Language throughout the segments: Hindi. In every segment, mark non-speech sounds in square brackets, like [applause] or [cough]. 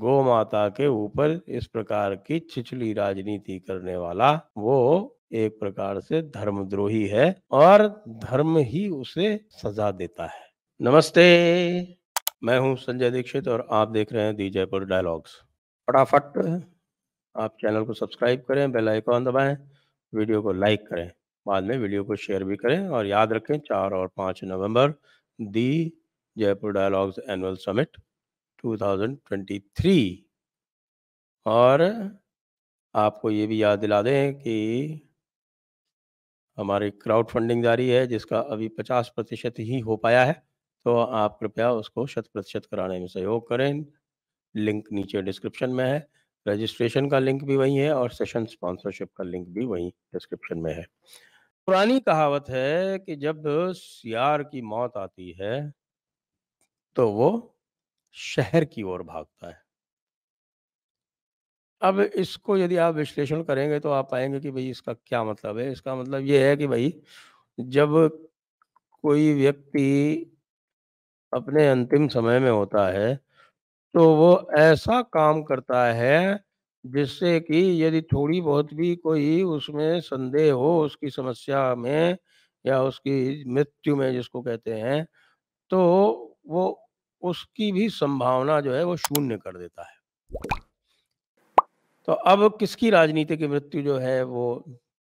गो माता के ऊपर इस प्रकार की छिछली राजनीति करने वाला वो एक प्रकार से धर्मद्रोही है और धर्म ही उसे सजा देता है नमस्ते मैं हूं संजय दीक्षित और आप देख रहे हैं दीजयपुर डायलॉग्स फटाफट आप चैनल को सब्सक्राइब करें बेल आइकॉन दबाएं वीडियो को लाइक करें बाद में वीडियो को शेयर भी करें और याद रखें चार और पाँच नवंबर the Jaipur dialogues annual summit 2023 और आपको ये भी याद दिला दें कि हमारी क्राउड फंडिंग जारी है जिसका अभी 50 प्रतिशत ही हो पाया है तो आप कृपया उसको शत प्रतिशत कराने में सहयोग करें लिंक नीचे डिस्क्रिप्शन में है रजिस्ट्रेशन का लिंक भी वही है और सेशन स्पॉन्सरशिप का लिंक भी वही डिस्क्रिप्शन में है पुरानी कहावत है कि जब सियार की मौत आती है तो वो शहर की ओर भागता है अब इसको यदि आप विश्लेषण करेंगे तो आप पाएंगे कि भाई इसका क्या मतलब है इसका मतलब ये है कि भाई जब कोई व्यक्ति अपने अंतिम समय में होता है तो वो ऐसा काम करता है जिससे कि यदि थोड़ी बहुत भी कोई उसमें संदेह हो उसकी समस्या में या उसकी मृत्यु में जिसको कहते हैं तो वो उसकी भी संभावना जो है वो शून्य कर देता है तो अब किसकी राजनीति की मृत्यु जो है वो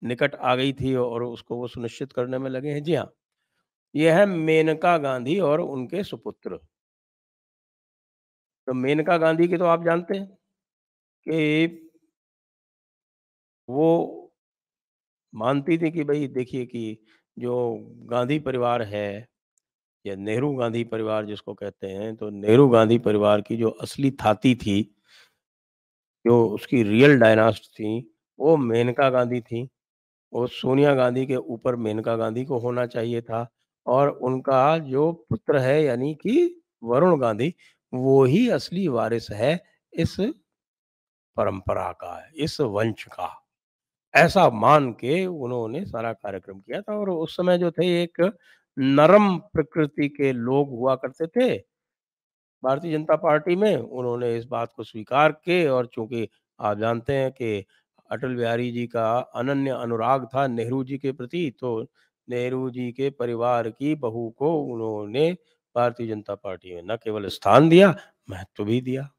निकट आ गई थी और उसको वो सुनिश्चित करने में लगे हैं जी हाँ यह है मेनका गांधी और उनके सुपुत्र तो मेनका गांधी की तो आप जानते हैं कि वो मानती थी कि भाई देखिए कि जो गांधी परिवार है या नेहरू गांधी परिवार जिसको कहते हैं तो नेहरू गांधी परिवार की जो असली थाती थी जो उसकी रियल डायनास्ट थी वो मेनका गांधी थी वो सोनिया गांधी के ऊपर मेनका गांधी को होना चाहिए था और उनका जो पुत्र है यानी कि वरुण गांधी वो ही असली वारिस है इस परंपरा का इस वंश का ऐसा मान के उन्होंने सारा कार्यक्रम किया था और उस समय जो थे एक नरम प्रकृति के लोग हुआ करते थे भारतीय जनता पार्टी में उन्होंने इस बात को स्वीकार के और चूंकि आप जानते हैं कि अटल बिहारी जी का अनन्य अनुराग था नेहरू जी के प्रति तो नेहरू जी के परिवार की बहू को उन्होंने भारतीय जनता पार्टी में न केवल स्थान दिया महत्व भी दिया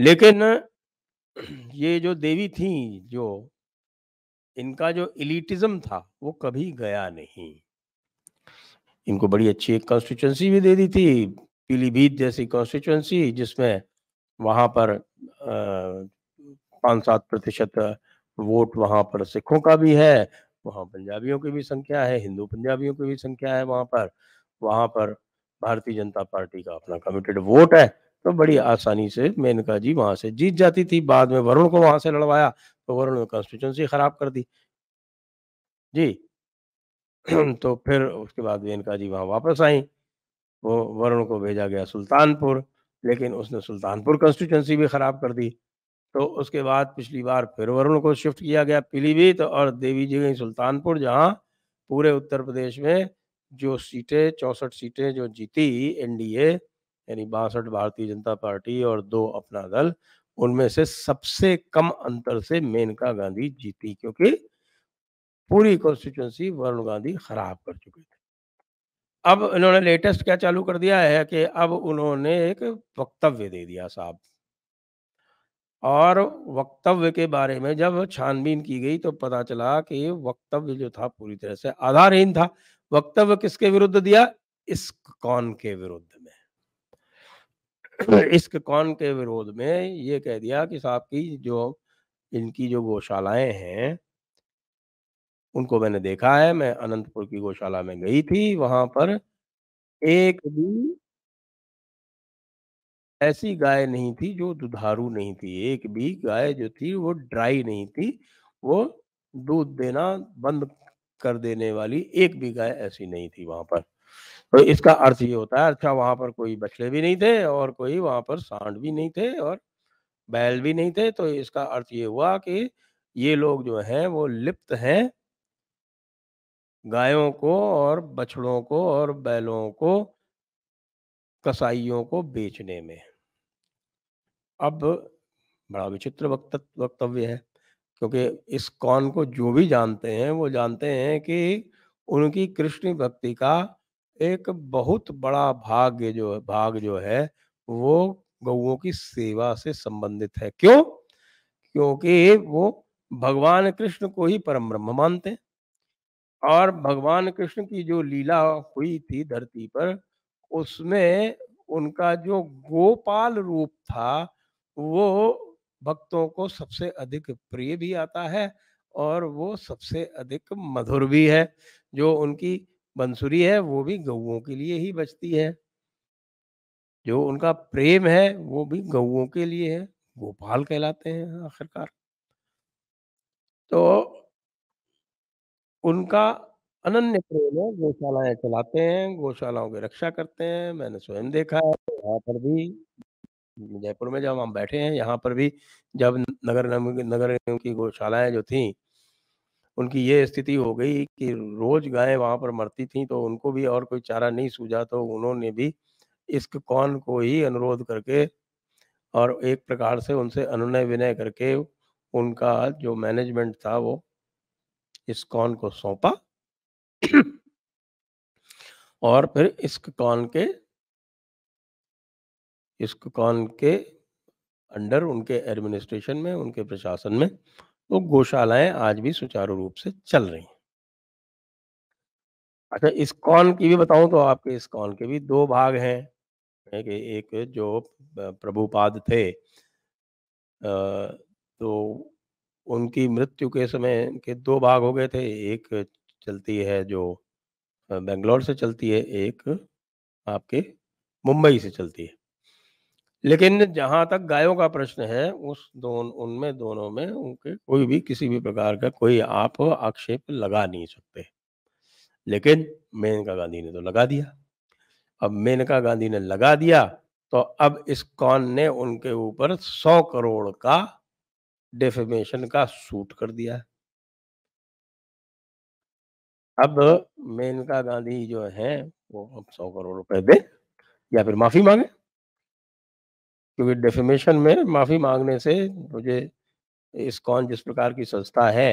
लेकिन ये जो देवी थी जो इनका जो इलिटिज्म था वो कभी गया नहीं इनको बड़ी अच्छी एक कॉन्स्टिट्यूंसी भी दे दी थी पीलीभीत जैसी कॉन्स्टिट्यूंसी जिसमें वहाँ पर पाँच सात प्रतिशत वोट वहाँ पर सिखों का भी है वहाँ पंजाबियों की भी संख्या है हिंदू पंजाबियों की भी संख्या है वहाँ पर वहाँ पर भारतीय जनता पार्टी का अपना कमिटेड वोट है तो बड़ी आसानी से मेनका जी वहां से जीत जाती थी बाद में वरुण को वहां से लड़वाया तो वरुण ने कॉन्स्टिट्यूंसी खराब कर दी जी [clears throat] तो फिर उसके बाद वे इनका जी वहाँ वापस आई वो वरुण को भेजा गया सुल्तानपुर लेकिन उसने सुल्तानपुर कंस्टिट्यूंसी भी ख़राब कर दी तो उसके बाद पिछली बार फिर वरुण को शिफ्ट किया गया पीलीभीत तो और देवी जी गई सुल्तानपुर जहाँ पूरे उत्तर प्रदेश में जो सीटें चौंसठ सीटें जो जीती एनडीए यानी बासठ भारतीय जनता पार्टी और दो अपना दल उनमें से सबसे कम अंतर से मेनका गांधी जीती क्योंकि पूरी कॉन्स्टिट्यूंसी वरुण गांधी खराब कर चुके थे अब इन्होंने लेटेस्ट क्या चालू कर दिया है कि अब उन्होंने एक वक्तव्य दे दिया साहब और वक्तव्य के बारे में जब छानबीन की गई तो पता चला कि वक्तव्य जो था पूरी तरह से आधारहीन था वक्तव्य किसके विरुद्ध दिया इस कौन के विरुद्ध में इस कौन के विरोध में ये कह दिया कि साहब की जो इनकी जो गौशालाएं हैं उनको मैंने देखा है मैं अनंतपुर की गौशाला में गई थी वहां पर एक भी ऐसी गाय नहीं थी जो दुधारू नहीं थी एक भी गाय जो थी वो ड्राई नहीं थी वो दूध देना बंद कर देने वाली एक भी गाय ऐसी नहीं थी वहां पर तो इसका अर्थ ये होता है अच्छा वहां पर कोई बछड़े भी नहीं थे और कोई वहां पर सांड भी नहीं थे और बैल भी नहीं थे तो इसका अर्थ ये हुआ कि ये लोग जो हैं वो लिप्त हैं गायों को और बछड़ों को और बैलों को कसाईयों को बेचने में अब बड़ा विचित्र वक्त वक्तव्य है क्योंकि इस कौन को जो भी जानते हैं वो जानते हैं कि उनकी कृष्ण भक्ति का एक बहुत बड़ा भाग जो भाग जो है वो गऊ की सेवा से संबंधित है क्यों क्योंकि वो भगवान कृष्ण को ही परम ब्रह्म मानते हैं और भगवान कृष्ण की जो लीला हुई थी धरती पर उसमें उनका जो गोपाल रूप था वो भक्तों को सबसे अधिक प्रिय भी आता है और वो सबसे अधिक मधुर भी है जो उनकी बंसुरी है वो भी गऊ के लिए ही बचती है जो उनका प्रेम है वो भी गऊ के लिए है गोपाल कहलाते हैं आखिरकार तो उनका अनन्य प्रेम है गौशालाएं चलाते हैं, गौशालाओं की रक्षा करते हैं, मैंने स्वयं देखा है यहाँ पर भी जयपुर में जब हम बैठे हैं, यहाँ पर भी जब नगर निगम नगर की गौशालाएं जो थी उनकी ये स्थिति हो गई कि रोज़ गायें वहां पर मरती थी तो उनको भी और कोई चारा नहीं सूझा तो उन्होंने भी इस कौन को ही अनुरोध करके और एक प्रकार से उनसे अनुनय-विनय करके उनका जो मैनेजमेंट था वो इस कौन को सौंपा [clears throat] और फिर इस कौन के इस कौन के अंडर उनके एडमिनिस्ट्रेशन में उनके प्रशासन में तो गौशालाएं आज भी सुचारू रूप से चल रही हैं अच्छा इस कौन की भी बताऊं तो आपके इस कौन के भी दो भाग हैं कि एक जो प्रभुपाद थे तो उनकी मृत्यु के समय के दो भाग हो गए थे एक चलती है जो बेंगलोर से चलती है एक आपके मुंबई से चलती है लेकिन जहां तक गायों का प्रश्न है उस दोन उनमें दोनों में उनके कोई भी किसी भी प्रकार का कोई आप आक्षेप लगा नहीं सकते लेकिन मेनका गांधी ने तो लगा दिया अब मेनका गांधी ने लगा दिया तो अब इस कौन ने उनके ऊपर सौ करोड़ का डेफेमेशन का सूट कर दिया अब मेनका गांधी जो है वो अब सौ करोड़ रुपए दे या फिर माफी मांगे क्योंकि डेफेमेशन में माफी मांगने से मुझे इस कौन जिस प्रकार की संस्था है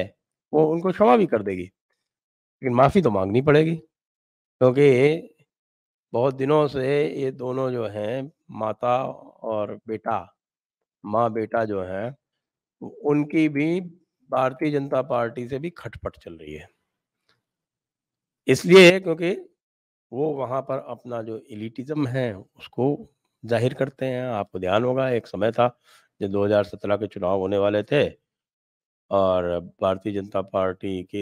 वो उनको क्षमा भी कर देगी लेकिन माफी तो मांगनी पड़ेगी क्योंकि बहुत दिनों से ये दोनों जो हैं माता और बेटा माँ बेटा जो हैं उनकी भी भारतीय जनता पार्टी से भी खटपट चल रही है इसलिए क्योंकि वो वहाँ पर अपना जो इलिटिज्म है उसको जाहिर करते हैं आपको ध्यान होगा एक समय था जब 2017 के चुनाव होने वाले थे और भारतीय जनता पार्टी की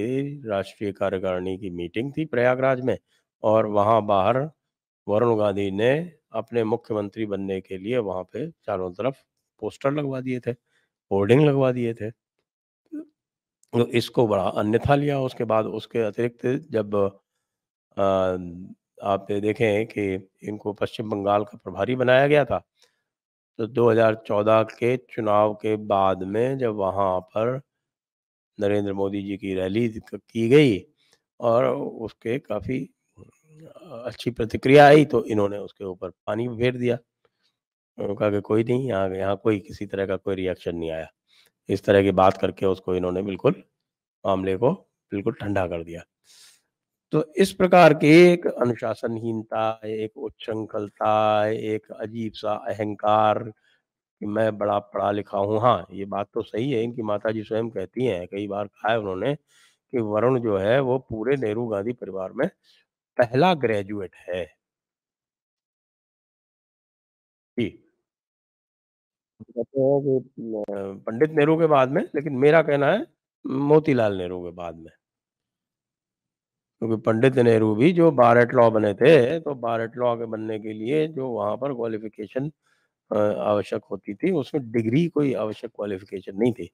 राष्ट्रीय कार्यकारिणी की मीटिंग थी प्रयागराज में और वहाँ बाहर वरुण गांधी ने अपने मुख्यमंत्री बनने के लिए वहाँ पे चारों तरफ पोस्टर लगवा दिए थे होर्डिंग लगवा दिए थे तो इसको बड़ा अन्यथा लिया उसके बाद उसके अतिरिक्त जब आ, आप देखें कि इनको पश्चिम बंगाल का प्रभारी बनाया गया था तो 2014 के चुनाव के बाद में जब वहाँ पर नरेंद्र मोदी जी की रैली की गई और उसके काफ़ी अच्छी प्रतिक्रिया आई तो इन्होंने उसके ऊपर पानी फेर दिया कहा कि कोई नहीं यहाँ यहाँ कोई किसी तरह का कोई रिएक्शन नहीं आया इस तरह की बात करके उसको इन्होंने बिल्कुल मामले को बिल्कुल ठंडा कर दिया तो इस प्रकार के एक अनुशासनहीनता एक उच्छृंखलता एक अजीब सा अहंकार कि मैं बड़ा पढ़ा लिखा हूँ हाँ ये बात तो सही है इनकी माता जी स्वयं कहती हैं कई बार कहा है उन्होंने कि वरुण जो है वो पूरे नेहरू गांधी परिवार में पहला ग्रेजुएट है जी कहते हैं कि पंडित नेहरू के बाद में लेकिन मेरा कहना है मोतीलाल नेहरू के बाद में क्योंकि तो पंडित नेहरू भी जो बारेट लॉ बने थे तो बारेट लॉ के बनने के लिए जो वहां पर क्वालिफिकेशन आवश्यक होती थी उसमें डिग्री कोई आवश्यक क्वालिफिकेशन नहीं थी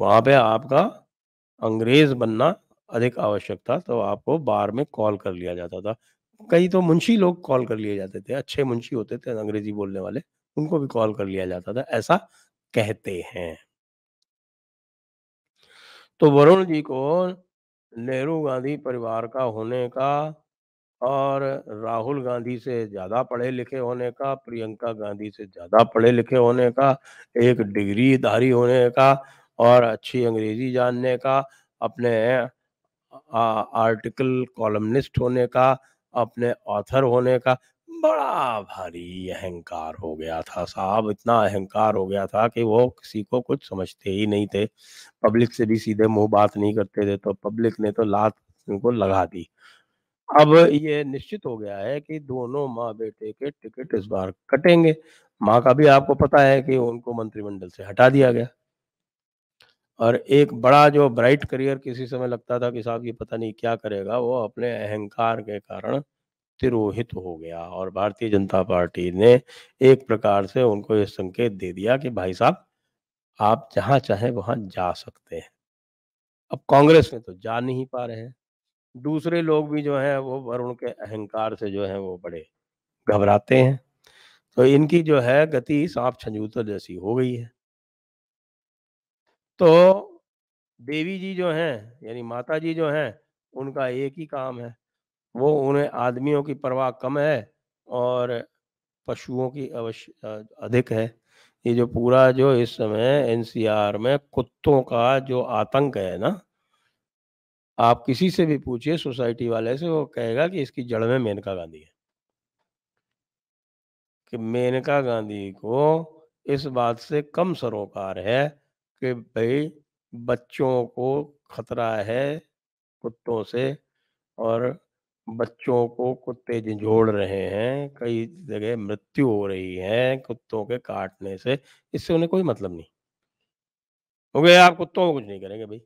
वहां पे आपका अंग्रेज बनना अधिक आवश्यक था तो आपको बार में कॉल कर लिया जाता था कई तो मुंशी लोग कॉल कर लिए जाते थे अच्छे मुंशी होते थे अंग्रेजी बोलने वाले उनको भी कॉल कर लिया जाता था ऐसा कहते हैं तो वरुण जी को नेहरू गांधी परिवार का होने का और राहुल गांधी से ज़्यादा पढ़े लिखे होने का प्रियंका गांधी से ज़्यादा पढ़े लिखे होने का एक डिग्री धारी होने का और अच्छी अंग्रेजी जानने का अपने आ, आर्टिकल कॉलमनिस्ट होने का अपने ऑथर होने का बड़ा भारी अहंकार हो गया था साहब इतना अहंकार हो गया था कि वो किसी को कुछ समझते ही नहीं थे पब्लिक से भी सीधे मुंह बात नहीं करते थे तो पब्लिक ने तो लात उनको लगा दी अब ये निश्चित हो गया है कि दोनों माँ बेटे के टिकट इस बार कटेंगे माँ का भी आपको पता है कि उनको मंत्रिमंडल से हटा दिया गया और एक बड़ा जो ब्राइट करियर किसी समय लगता था कि साहब ये पता नहीं क्या करेगा वो अपने अहंकार के कारण तिरोहित हो गया और भारतीय जनता पार्टी ने एक प्रकार से उनको ये संकेत दे दिया कि भाई साहब आप जहां चाहे वहां जा सकते हैं अब कांग्रेस में तो जा नहीं पा रहे हैं दूसरे लोग भी जो हैं वो वरुण के अहंकार से जो है वो बड़े घबराते हैं तो इनकी जो है गति सांप छंजूतर जैसी हो गई है तो देवी जी जो हैं यानी माता जी जो हैं उनका एक ही काम है वो उन्हें आदमियों की परवाह कम है और पशुओं की अवश्य अधिक है ये जो पूरा जो इस समय एनसीआर में कुत्तों का जो आतंक है ना आप किसी से भी पूछिए सोसाइटी वाले से वो कहेगा कि इसकी जड़ में मेनका गांधी है कि मेनका गांधी को इस बात से कम सरोकार है कि भाई बच्चों को खतरा है कुत्तों से और बच्चों को कुत्ते झिझोड़ रहे हैं, कई जगह मृत्यु हो रही है कुत्तों के काटने से, इससे उन्हें कोई मतलब नहीं। हो गया आप कुत्तों को कुछ नहीं करेंगे भाई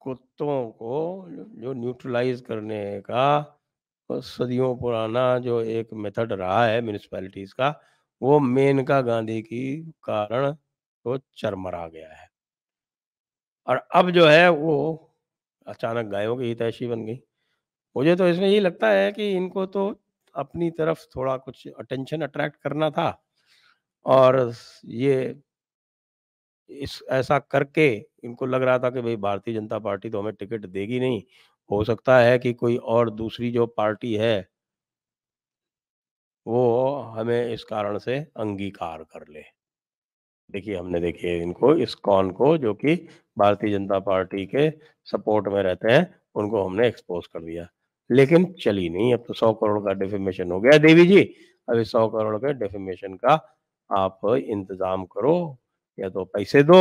कुत्तों को जो न्यूट्रलाइज़ करने का सदियों पुराना जो एक मेथड रहा है म्यूनिसपैलिटीज का, वो मेनका गांधी की कारण वो चरमरा गया है। और अब जो है वो अचानक गायों की हितैषी बन गई। मुझे तो इसमें यही लगता है कि इनको तो अपनी तरफ थोड़ा कुछ अटेंशन अट्रैक्ट करना था और ये इस ऐसा करके इनको लग रहा था कि भाई भारतीय जनता पार्टी तो हमें टिकट देगी नहीं हो सकता है कि कोई और दूसरी जो पार्टी है वो हमें इस कारण से अंगीकार कर ले देखिए हमने देखिए इनको इस कौन को जो कि भारतीय जनता पार्टी के सपोर्ट में रहते हैं उनको हमने एक्सपोज कर दिया लेकिन चली नहीं अब तो सौ करोड़ का डेफिमेशन हो गया देवी जी अब इस सौ करोड़ के डेफिमेशन का आप इंतजाम करो या तो पैसे दो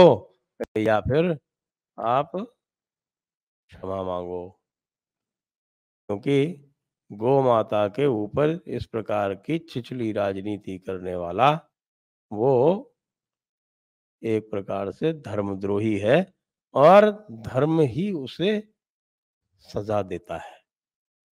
या फिर आप क्षमा मांगो क्योंकि गो माता के ऊपर इस प्रकार की छिछली राजनीति करने वाला वो एक प्रकार से धर्मद्रोही है और धर्म ही उसे सजा देता है